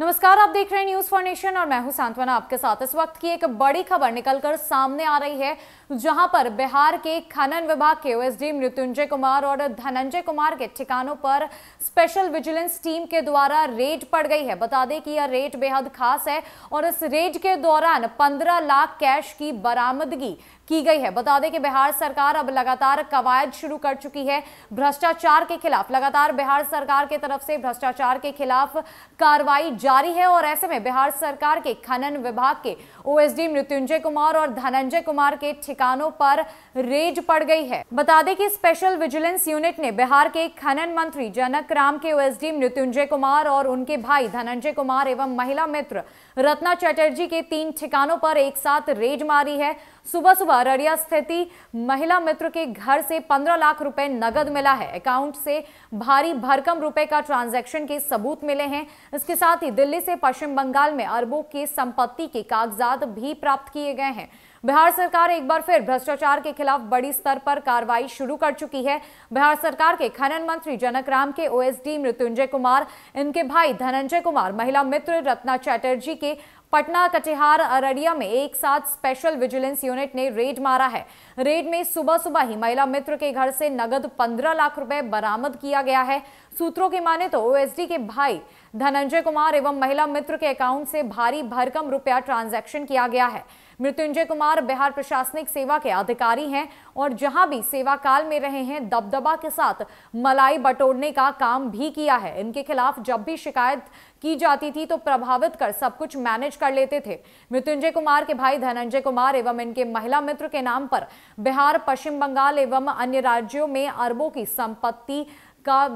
नमस्कार आप देख रहे हैं न्यूज फॉर नेशन और मैं हूं सांत्वना आपके साथ इस वक्त की एक बड़ी खबर निकलकर सामने आ रही है जहां पर बिहार के खनन विभाग के ओएसडी मृत्युंजय कुमार और धनंजय कुमार के ठिकानों पर स्पेशल विजिलेंस टीम के द्वारा रेड पड़ गई है बता दें कि यह रेड बेहद खास है और इस रेड के दौरान पंद्रह लाख कैश की बरामदगी की गई है बता दें कि बिहार सरकार अब लगातार कवायद शुरू कर चुकी है भ्रष्टाचार के खिलाफ लगातार बिहार सरकार के तरफ से भ्रष्टाचार के खिलाफ कार्रवाई जारी है और ऐसे में बिहार सरकार के खनन विभाग के ओएसडी मृत्युंजय कुमार और धनंजय कुमार के ठिकानों पर रेज पड़ गई है बता दें कि स्पेशल विजिलेंस यूनिट ने बिहार के खनन मंत्री जनक राम के ओएसडी मृत्युंजय कुमार और उनके भाई धनंजय कुमार एवं महिला मित्र रत्ना चटर्जी के तीन ठिकानों पर एक साथ रेज मारी है सुबह सुबह अररिया स्थित महिला मित्र के घर से 15 लाख रुपए नगद मिला है अकाउंट से भारी भरकम रुपए का ट्रांजैक्शन के सबूत मिले हैं इसके साथ ही दिल्ली से पश्चिम बंगाल में अरबों के संपत्ति के कागजात भी प्राप्त किए गए हैं बिहार सरकार एक बार फिर भ्रष्टाचार के खिलाफ बड़ी स्तर पर कार्रवाई शुरू कर चुकी है बिहार सरकार के खनन मंत्री जनक राम के ओएसडी मृत्युंजय कुमार इनके भाई धनंजय कुमार महिला मित्र रत्ना चैटर्जी के पटना कटिहार अररिया में एक साथ स्पेशल विजिलेंस यूनिट ने रेड मारा है रेड में सुबह सुबह ही महिला मित्र के घर से नगद 15 लाख रुपए बरामद किया गया है सूत्रों की माने तो ओएसडी के भाई धनंजय कुमार एवं महिला मित्र के अकाउंट से भारी भरकम रुपया ट्रांजैक्शन किया गया है मृत्युंजय कुमार बिहार प्रशासनिक सेवा के अधिकारी हैं और जहां भी सेवा काल में रहे हैं दबदबा के साथ मलाई बटोरने का काम भी किया है इनके खिलाफ जब भी शिकायत की जाती थी तो प्रभावित कर सब कुछ मैनेज कोशिश कर लेते थे मृत्युंजय कुमार के भाई धनंजय कुमार एवं इनके महिला मित्र के नाम पर बिहार पश्चिम बंगाल एवं अन्य राज्यों में अरबों की संपत्ति का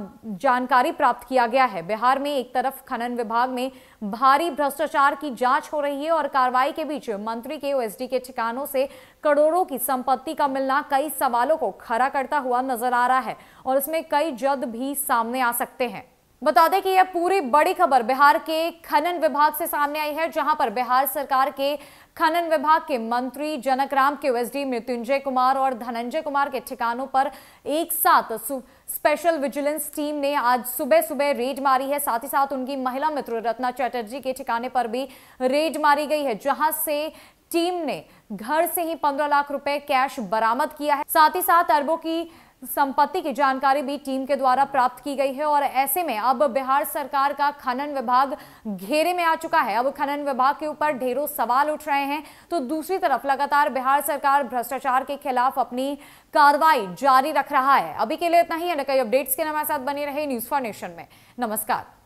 जानकारी प्राप्त किया गया है बिहार में एक तरफ खनन विभाग में भारी भ्रष्टाचार की जांच हो रही है और कार्रवाई के बीच मंत्री के ओएसडी के ठिकानों से करोड़ों की संपत्ति का मिलना कई सवालों को खड़ा करता हुआ नजर आ रहा है और इसमें कई जद भी सामने आ सकते हैं बता दें कि यह पूरी बड़ी खबर बिहार के खनन विभाग से सामने आई है जहां पर बिहार सरकार के खनन विभाग के मंत्री जनकराम के ओएसडी मृत्युंजय कुमार और धनंजय कुमार के ठिकानों पर एक साथ स्पेशल विजिलेंस टीम ने आज सुबह सुबह रेड मारी है साथ ही साथ उनकी महिला मित्र रत्ना चैटर्जी के ठिकाने पर भी रेड मारी गई है जहां से टीम ने घर से ही पंद्रह लाख रुपए कैश बरामद किया है साथ ही साथ अरबों की संपत्ति की जानकारी भी टीम के द्वारा प्राप्त की गई है और ऐसे में अब बिहार सरकार का खनन विभाग घेरे में आ चुका है अब खनन विभाग के ऊपर ढेरों सवाल उठ रहे हैं तो दूसरी तरफ लगातार बिहार सरकार भ्रष्टाचार के खिलाफ अपनी कार्रवाई जारी रख रहा है अभी के लिए इतना ही है कई अपडेट्स के लिए हमारे साथ बने रहे न्यूज फॉर नेशन में नमस्कार